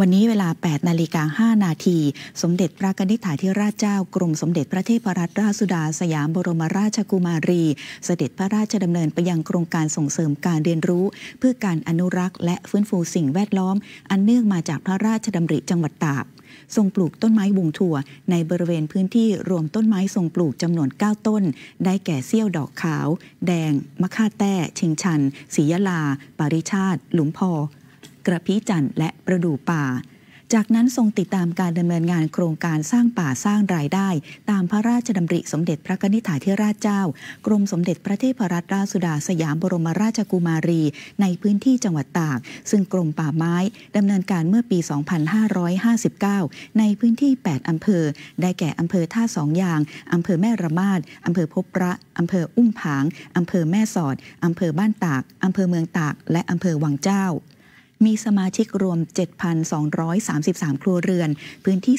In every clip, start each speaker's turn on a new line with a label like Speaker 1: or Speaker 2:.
Speaker 1: วันนี้เวลา8นาฬิกา5 นาที สมเด็จพระกนิษฐาธิราชเจ้า กรมสมเด็จพระเทพรัตนราชสุดาสยามบรมราชกุมารี เสด็จพระราชดำเนินไปยังโครงการส่งเสริมการเรียนรู้ เพื่อการอนุรักษ์และฟื้นฟูสิ่งแวดล้อม อันเนื่องมาจากพระราชดำริจังหวัดตากทรงปลูกต้นไม้วงถั่วในบริเวณพื้นที่รวมต้นไม้ทรงปลูกจำนวน 9 ต้น ได้แก่เสี้ยว ดอกขาว แดงมะค่าแต้ ชิงชันสียลา ปาริชาติหลุมพอกระพี้จันและประดู่ป่า จากนั้นทรงติดตามการดำเนินงานโครงการสร้างป่าสร้างรายได้ ตามพระราชดำริสมเด็จพระนิธิถาทิราชเจ้า กรมสมเด็จพระเทพรัตนราชสุดาสยามบรมราชกุมารี ในพื้นที่จังหวัดตาก ซึ่งกรมป่าไม้ดำเนินการเมื่อปี 2559 ในพื้นที่ 8 อำเภอ ได้แก่อำเภอท่าสองยางอำเภอแม่ระมาดอำเภอพบพระอำเภออุ้มผางอำเภอแม่สอดอำเภอบ้านตากอำเภอเมืองตาก และอำเภอวังเจ้ามีสมาชิกรวม 7,233 ครัวเรือน พื้นที่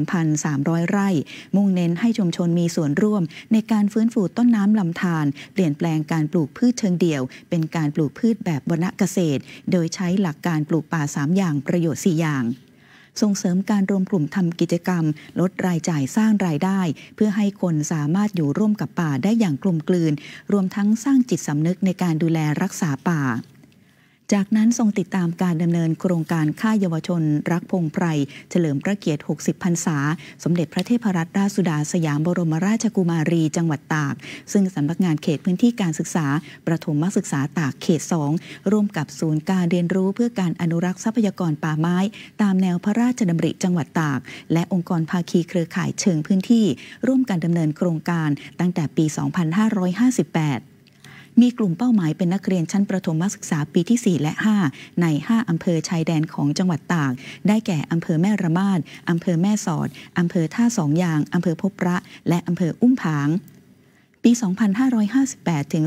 Speaker 1: 33,300 ไร่ มุ่งเน้นให้ชุมชนมีส่วนร่วม ในการฟื้นฟูต้นน้ำลำธารเปลี่ยนแปลงการปลูกพืชเชิงเดี่ยว เป็นการปลูกพืชแบบวณเกษตร โดยใช้หลักการปลูกป่า 3 อย่างประโยชน์ 4 อย่าง ส่งเสริมการรวมกลุ่มทำกิจกรรม ลดรายจ่ายสร้างรายได้ เพื่อให้คนสามารถอยู่ร่วมกับป่าได้อย่างกลมกลืน รวมทั้งสร้างจิตสำนึกในการดูแลรักษาป่าจากนั้นทรงติดตามการดำเนินโครงการค่ายเยาวชน รักพงไพรเฉลิมพระเกียรติ 60 พรรษา สมเด็จพระเทพรัตนราชสุดาสยามบรมราชกุมารี จังหวัดตาก ซึ่งสำนักงานเขตพื้นที่การศึกษา ประถมศึกษาตากเขต 2 ร่วมกับศูนย์การเรียนรู้เพื่อการอนุรักษ์ทรัพยากรป่าไม้ ตามแนวพระราชดำริจังหวัดตากและองค์กรภาคีเครือข่ายเชิงพื้นที่ ร่วมกันดำเนินโครงการตั้งแต่ปี 2558มีกลุ่มเป้าหมายเป็นนักเรียนชั้นประถมศึกษาปีที่ 4 และ 5 ใน 5 อำเภอชายแดนของจังหวัดตาก ได้แก่อำเภอแม่ระมาดอำเภอแม่สอด อำเภอท่าสองยาง อำเภอพบพระ และอำเภออุ้มผางปี 2558 ถึง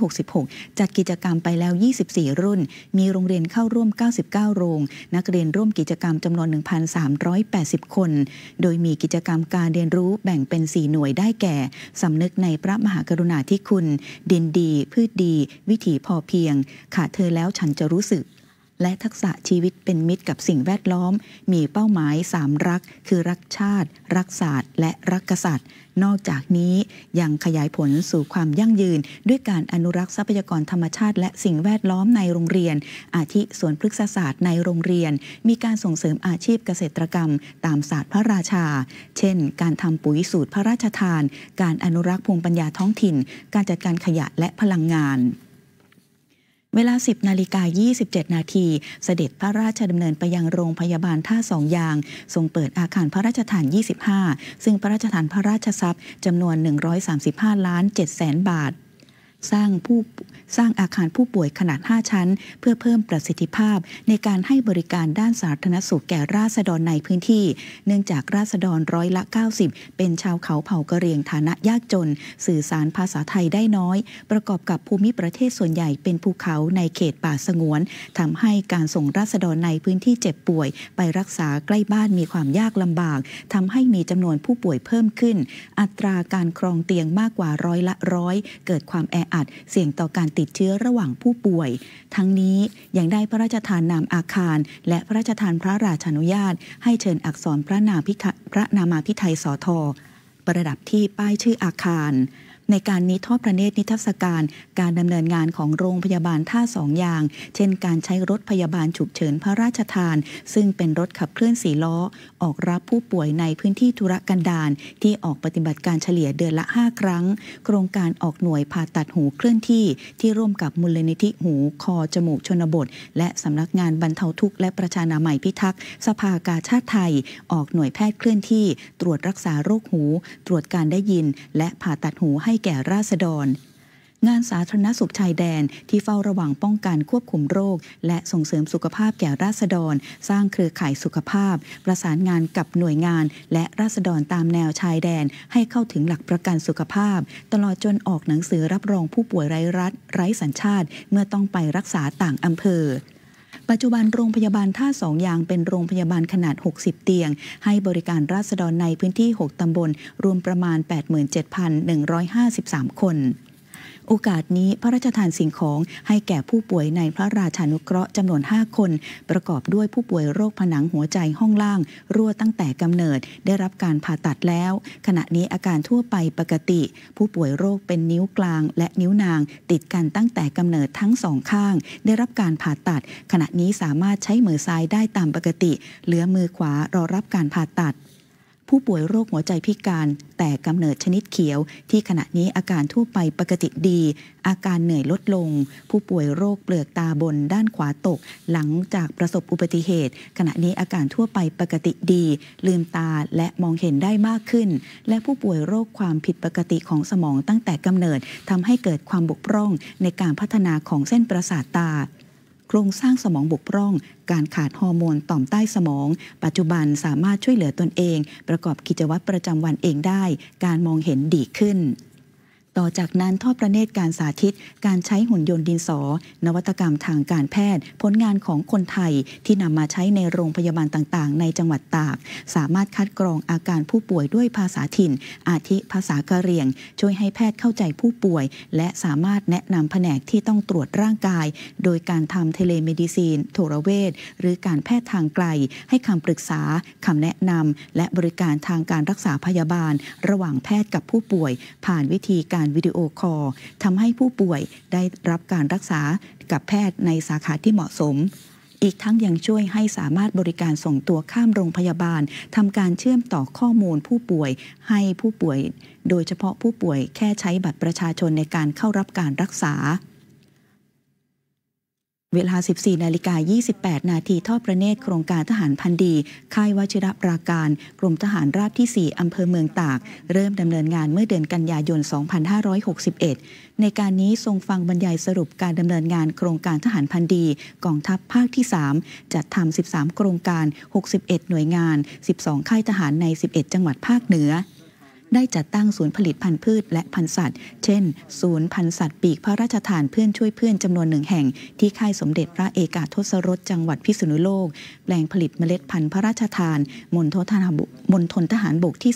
Speaker 1: 2566 จัดกิจกรรมไปแล้ว 24 รุ่น มีโรงเรียนเข้าร่วม 99 โรง นักเรียนร่วมกิจกรรมจำนวน 1,380 คน โดยมีกิจกรรมการเรียนรู้แบ่งเป็น 4 หน่วย ได้แก่สำนึกในพระมหากรุณาธิคุณ ดินดี พืชดี วิถีพอเพียง ขาดเธอแล้วฉันจะรู้สึกและทักษะชีวิตเป็นมิตรกับสิ่งแวดล้อม มีเป้าหมายสามรักคือรักชาติ รักศาสตร์ และรักกษัตริย์ นอกจากนี้ ยังขยายผลสู่ความยั่งยืน ด้วยการอนุรักษ์ทรัพยากรธรรมชาติ และสิ่งแวดล้อมในโรงเรียน อาทิสวนพฤกษศาสตร์ในโรงเรียน มีการส่งเสริมอาชีพเกษตรกรรม ตามศาสตร์พระราชา เช่น การทำปุ๋ยสูตรพระราชทาน การอนุรักษ์ภูมิปัญญาท้องถิ่น การจัดการขยะและพลังงานเวลา 10 นาฬิกา 27 นาที เสด็จพระราชดำเนินไปยังโรงพยาบาลท่าสองยาง ทรงเปิดอาคารพระราชทาน 25 ซึ่งพระราชทานพระราชทรัพย์จำนวน 135 ล้าน 7 แสนบาท สร้างผู้สร้างอาคารผู้ป่วยขนาด5ชั้นเพื่อเพิ่มประสิทธิภาพ ในการให้บริการด้านสาธารณสุขแก่ราษฎรในพื้นที่ เนื่องจากราษฎรร้อยละ 90 เป็นชาวเขาเผ่ากะเหรี่ยงฐานะยากจน สื่อสารภาษาไทยได้น้อย ประกอบกับภูมิประเทศส่วนใหญ่เป็นภูเขาในเขตป่าสงวน ทำให้การส่งราษฎรในพื้นที่เจ็บป่วย ไปรักษาใกล้บ้านมีความยากลำบาก ทำให้มีจำนวนผู้ป่วยเพิ่มขึ้น อัตราการครองเตียงมากกว่าร้อยละร้อยเกิดความแออัดเสี่ยงต่อการติดติดเชื้อระหว่างผู้ป่วย ทั้งนี้ยังได้พระราชทานนามอาคาร และพระราชทานพระราชานุญาต ให้เชิญอักษรพระนาพิพระนามาพิไทยสอทอประดับที่ป้ายชื่ออาคารในการนิทอดพระเนตรนิทรรศการการดำเนินงานของโรงพยาบาลท่าสองอย่าง เช่น การใช้รถพยาบาลฉุกเฉินพระราชทาน ซึ่งเป็นรถขับเคลื่อนสีล้อ ออกรับผู้ป่วยในพื้นที่ธุรกันดารที่ออกปฏิบัติการเฉลี่ยเดือนละ 5 ครั้ง โครงการออกหน่วยผ่าตัดหูเคลื่อนที่ ที่ร่วมกับมูลนิธิหู คอจมูกชนบท และสำนักงานบรรเทาทุกข์และประชานามัยพิทักษ์ สภากาชาติไทยออกหน่วยแพทย์เคลื่อนที่ ตรวจรักษาโรคหู ตรวจการได้ยิน และผ่าตัดหูให้แก่ราษฎร งานสาธารณสุขชายแดนที่เฝ้าระวังป้องกันควบคุมโรค และส่งเสริมสุขภาพแก่ราษฎร สร้างเครือข่ายสุขภาพ ประสานงานกับหน่วยงาน และราษฎรตามแนวชายแดนให้เข้าถึงหลักประกันสุขภาพ ตลอดจนออกหนังสือรับรองผู้ป่วยไร้รัฐ ไร้สัญชาติ เมื่อต้องไปรักษาต่างอำเภอปัจจุบันโรงพยาบาลท่าสองยางเป็นโรงพยาบาลขนาด 60 เตียง ให้บริการราษฎรในพื้นที่ 6 ตำบล รวมประมาณ 87,153 คนโอกาสนี้พระราชทานสิ่งของให้แก่ผู้ป่วยในพระราชานุเคราะห์จำนวน5คน ประกอบด้วยผู้ป่วยโรคผนังหัวใจห้องล่าง รั่วตั้งแต่กำเนิดได้รับการผ่าตัดแล้ว ขณะนี้อาการทั่วไปปกติ ผู้ป่วยโรคเป็นนิ้วกลาง และนิ้วนางติดกันตั้งแต่กำเนิดทั้งสองข้าง ได้รับการผ่าตัด ขณะนี้สามารถใช้มือซ้ายได้ตามปกติ เหลือมือขวารอรับการผ่าตัดผู้ป่วยโรคหัวใจพิการแต่กำเนิดชนิดเขียว ที่ขณะนี้อาการทั่วไปปกติดี อาการเหนื่อยลดลง ผู้ป่วยโรคเปลือกตาบน ด้านขวาตก หลังจากประสบอุบัติเหตุ ขณะนี้อาการทั่วไปปกติดี ลืมตาและมองเห็นได้มากขึ้น และผู้ป่วยโรคความผิดปกติของสมองตั้งแต่กำเนิดทำให้เกิดความบกพร่องในการพัฒนาของเส้นประสาทตาครงสร้างสมองบกพร่อง การขาดฮอร์โมนต่อมใต้สมอง ปัจจุบันสามารถช่วยเหลือตนเอง ประกอบกิจวัตรประจำวันเองได้ การมองเห็นดีขึ้นต่อจากนั้นทอดประเนตรการสาธิต การใช้หุ่นยนต์ดินสอ นวัตกรรมทางการแพทย์ ผลงานของคนไทยที่นำมาใช้ในโรงพยาบาลต่าง ๆ ในจังหวัดตากสามารถคัดกรองอาการผู้ป่วยด้วยภาษาถิ่น อาทิภาษากะเหรี่ยง ช่วยให้แพทย์เข้าใจผู้ป่วย และสามารถแนะนำแผนกที่ต้องตรวจร่างกาย โดยการทำเทเลเมดิซีน โทรเวชหรือการแพทย์ทางไกล ให้คำปรึกษาคำแนะนำและบริการทางการรักษาพยาบาล ระหว่างแพทย์กับผู้ป่วย ผ่านวิธีการการวิดีโอคอลทำให้ผู้ป่วยได้รับการรักษากับแพทย์ในสาขาที่เหมาะสม อีกทั้งยังช่วยให้สามารถบริการส่งตัวข้ามโรงพยาบาลทำการเชื่อมต่อข้อมูลผู้ป่วยให้ผู้ป่วย โดยเฉพาะผู้ป่วยแค่ใช้บัตรประชาชนในการเข้ารับการรักษาเวลา14นาฬิกา 28 นาทีทอดพระเนตรโครงการทหารพันดีค่ายวชิระปราการ กรมทหารราบที่ 4อำเภอเมืองตาก เริ่มดำเนินงานเมื่อเดือนกันยายน 2561 ในการนี้ทรงฟังบรรยายสรุปการดำเนินงานโครงการทหารพันดี กองทัพภาคที่ 3 จัดทำ13 โครงการ 61 หน่วยงาน 12 ค่ายทหารใน 11 จังหวัดภาคเหนือได้จัดตั้งศูนย์ผลิตพันธุ์พืชและพันธุ์สัตว์ เช่น ศูนย์พันธุ์สัตว์ปีกพระราชทานเพื่อนช่วยเพื่อนจำนวนหนึ่งแห่ง ที่ค่ายสมเด็จพระเอกาทศรสจังหวัดพิษณุโลก แปลงผลิตเมล็ดพันธุ์พระราชทานมณฑลทหารมณฑลทหารบกที่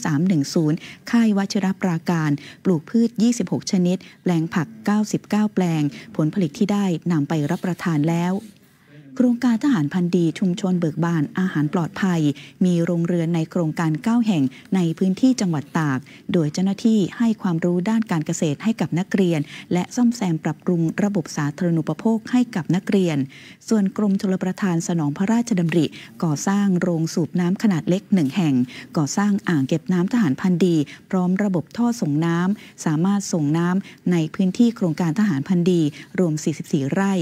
Speaker 1: 310 ค่ายวัชรปราการ ปลูกพืช 26 ชนิด แปลงผัก 99 แปลง ผลผลิตที่ได้นำไปรับประทานแล้วโครงการทหารพันดีชุมชนเบิกบานอาหารปลอดภัย มีโรงเรือนในโครงการ9แห่งในพื้นที่จังหวัดตาก โดยเจ้าหน้าที่ให้ความรู้ด้านการเกษตรให้กับนักเรียน และซ่อมแซมปรับปรุงระบบสาธารณูปโภคให้กับนักเรียน ส่วนกรมชลประทานสนองพระราชดำริก่อสร้างโรงสูบน้ำขนาดเล็กหนึ่งแห่ง ก่อสร้างอ่างเก็บน้ำทหารพันดี พร้อมระบบท่อส่งน้ำสามารถส่งน้ำในพื้นที่โครงการทหารพันดีรวม 44 ไร่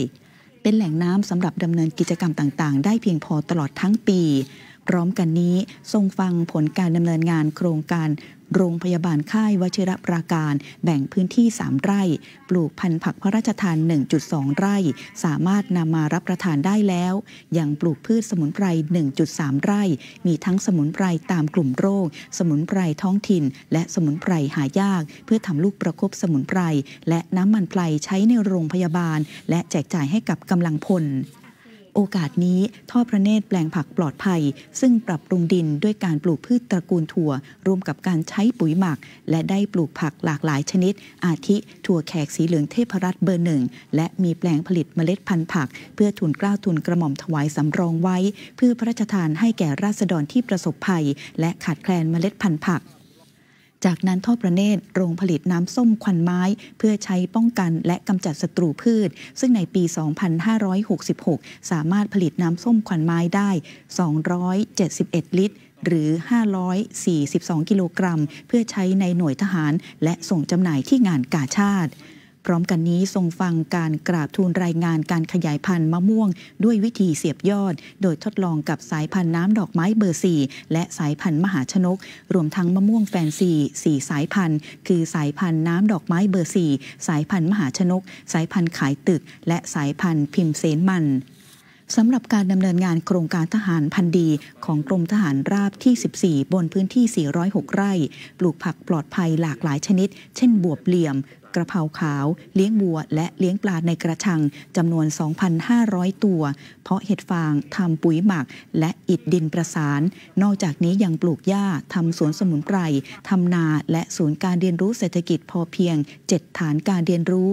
Speaker 1: เป็นแหล่งน้ำสำหรับดำเนินกิจกรรมต่าง ๆ ได้เพียงพอตลอดทั้งปี พร้อมกันนี้ทรงฟังผลการดำเนินงานโครงการโรงพยาบาลค่ายวชิระปราการแบ่งพื้นที่3ไร่ ปลูกพันธุ์ผักพระราชทาน 1.2 ไร่ สามารถนำมารับประทานได้แล้ว ยังปลูกพืชสมุนไพร1.3 ไร่ มีทั้งสมุนไพรตามกลุ่มโรค สมุนไพรท้องถิ่น และสมุนไพรหายาก เพื่อทำลูกประครบสมุนไพรและน้ำมันไพรใช้ในโรงพยาบาล และแจกจ่ายให้กับกำลังพลโอกาสนี้ทอดพระเนตรแปลงผักปลอดภัย ซึ่งปรับปรุงดินด้วยการปลูกพืชตระกูลถั่วรวมกับการใช้ปุ๋ยหมัก และได้ปลูกผักหลากหลายชนิด อาทิถั่วแขกสีเหลืองเทพรัตน์เบอร์หนึ่งและมีแปลงผลิตเมล็ดพันธุ์ผักเพื่อทุนกล้าวทุนกระหม่อมถวายสำรองไว้ เพื่อพระราชทานให้แก่ราษฎรที่ประสบภัยและขาดแคลนเมล็ดพันธุ์ผักจากนั้นทอดประเนตรโรงผลิตน้ำส้มควันไม้เพื่อใช้ป้องกันและกำจัดศัตรูพืช ซึ่งในปี 2566 สามารถผลิตน้ำส้มควันไม้ได้ 271 ลิตรหรือ 542 กิโลกรัม เพื่อใช้ในหน่วยทหารและส่งจำหน่ายที่งานกาชาติพร้อมกันนี้ทรงฟังการกราบทูลรายงานการขยายพันธุ์มะม่วงด้วยวิธีเสียบยอด โดยทดลองกับสายพันธุ์น้ำดอกไม้เบอร์สี่และสายพันธุ์มหาชนก รวมทั้งมะม่วงแฟนซีสี่สายพันธุ์ คือสายพันธุ์น้ำดอกไม้เบอร์สี่สายพันธุ์มหาชนก สายพันธุ์ขายตึก และสายพันธุ์พิมพ์เสนมันสำหรับการดำเนินงานโครงการทหารพันดีของกรมทหารราบที่ 14 บนพื้นที่ 406 ไร่ ปลูกผักปลอดภัยหลากหลายชนิด เช่นบวบเหลี่ยม กระเพราขาวเลี้ยงวัวและเลี้ยงปลาในกระชัง จำนวน 2,500 ตัว เพาะเห็ดฟางทำปุ๋ยหมักและอิดดินประสาน นอกจากนี้ยังปลูกหญ้าทำสวนสมุนไพรทำนาและศูนย์การเรียนรู้เศรษฐกิจพอเพียง 7 ฐานการเรียนรู้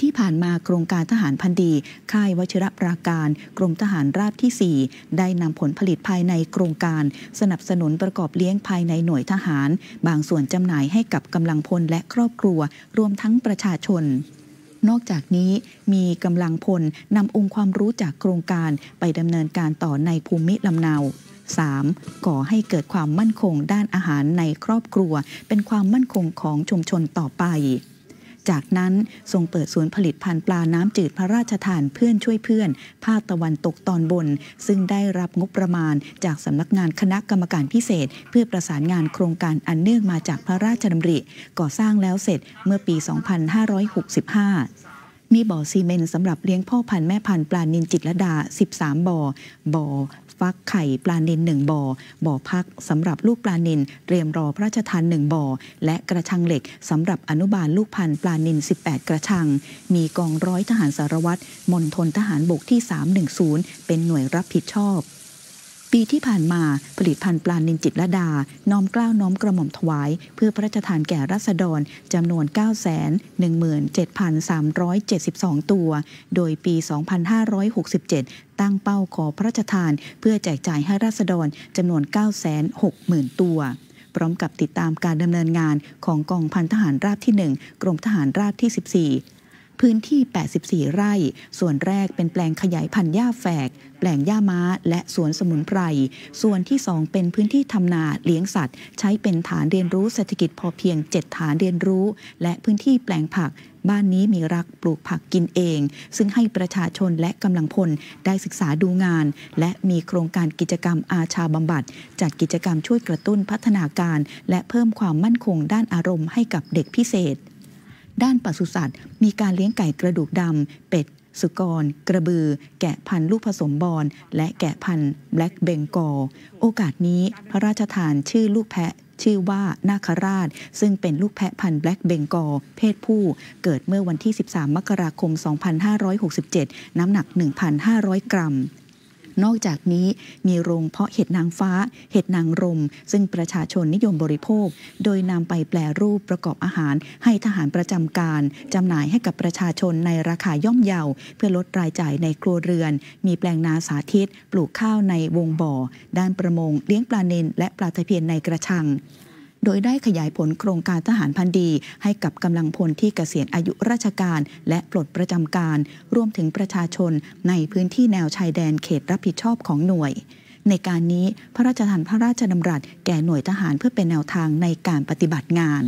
Speaker 1: ที่ผ่านมาโครงการทหารพันดี ค่ายวชิรปราการ กรมทหารราบที่ 4 ได้นำผลผลิตภายในโครงการ สนับสนุนประกอบเลี้ยงภายในหน่วยทหาร บางส่วนจำหน่ายให้กับกำลังพลและครอบครัวรวมทั้งประชาชน นอกจากนี้มีกำลังพลนำองค์ความรู้จากโครงการไปดำเนินการต่อในภูมิลำเนา 3. ก่อให้เกิดความมั่นคงด้านอาหารในครอบครัว เป็นความมั่นคงของชุมชนต่อไปจากนั้นทรงเปิดศูนย์ผลิตพันธุ์ปลาน้ำจืดพระราชทานเพื่อนช่วยเพื่อนภาคตะวันตกตอนบน ซึ่งได้รับงบประมาณ จากสำนักงานคณะกรรมการพิเศษ เพื่อประสานงานโครงการอันเนื่องมาจากพระราชดำริ ก่อสร้างแล้วเสร็จเมื่อปี 2565 มีบ่อซีเมนต์สำหรับเลี้ยงพ่อพันธุ์แม่พันธุ์ปลานินจิตรดา 13 บ่อบ่อฟักไข่ปลานิลหนึ่งบ่อบ่อพักสำหรับลูกปลานิลเตรียมรอพระราชทานหนึ่งบ่อ และกระชังเหล็กสำหรับอนุบาลลูกพันธุ์ปลานิล18 กระชัง มีกองร้อยทหารสารวัตรมณฑลทหารบกที่ 310 เป็นหน่วยรับผิดชอบปีที่ผ่านมาผลิตภัณฑ์ปลานินจิตละดา น้อมกล้าวน้อมกระหม่อมถวาย เพื่อพระราชทานแก่รัษฎรจำนวน9 1 7 3 7 2 ตัว โดยปี 2567 ตั้งเป้าขอพระราชทาน เพื่อแจกจ่ายให้ราษฎรจำนวน960,000ตัว พร้อมกับติดตามการดำเนินงานของกองพันทหารราบที่ 1 กรมทหารราบที่14พื้นที่ 84 ไร่ ส่วนแรกเป็นแปลงขยายพันธุ์หญ้าแฝก แปลงหญ้าม้า และสวนสมุนไพร ส่วนที่2เป็นพื้นที่ทำนาเลี้ยงสัตว์ ใช้เป็นฐานเรียนรู้เศรษฐกิจพอเพียง 7 ฐานเรียนรู้ และพื้นที่แปลงผัก บ้านนี้มีรักปลูกผักกินเอง ซึ่งให้ประชาชนและกำลังพลได้ศึกษาดูงาน และมีโครงการกิจกรรมอาชาบำบัดจัดกิจกรรมช่วยกระตุ้นพัฒนาการ และเพิ่มความมั่นคงด้านอารมณ์ให้กับเด็กพิเศษด้านปศุสัตว์มีการเลี้ยงไก่กระดูกดำเป็ด สุกรกระบือ แกะพันธุ์ลูกผสมบอลและแกะพันธุ์แบล็กเบงกอลโอกาสนี้พระราชทานชื่อลูกแพะชื่อว่านาคราช ซึ่งเป็นลูกแพะพันธุ์แบล็กเบงกอลเพศผู้เกิดเมื่อวันที่ 13 มกราคม 2567 น้ำหนัก 1,500 กรัมนอกจากนี้มีโรงเพาะเห็ดนางฟ้า เห็ดนางรมซึ่งประชาชนนิยมบริโภค โดยนำไปแปลรูปประกอบอาหาร ให้ทหารประจำการจำหน่ายให้กับประชาชนในราคาย่อมเยาเพื่อลดรายจ่ายในครัวเรือน มีแปลงนาสาธิต ปลูกข้าวในวงบ่อ ด้านประมงเลี้ยงปลาเนนและปลาตะเพียนในกระชังโดยได้ขยายผลโครงการทหารพันดีให้กับกำลังพลที่เกษียณอายุราชการ และปลดประจำการรวมถึงประชาชนในพื้นที่แนวชายแดนเขตรับผิดชอบของหน่วย ในการนี้พระราชทานพระราชดำรัสแก่หน่วยทหารเพื่อเป็นแนวทางในการปฏิบัติงาน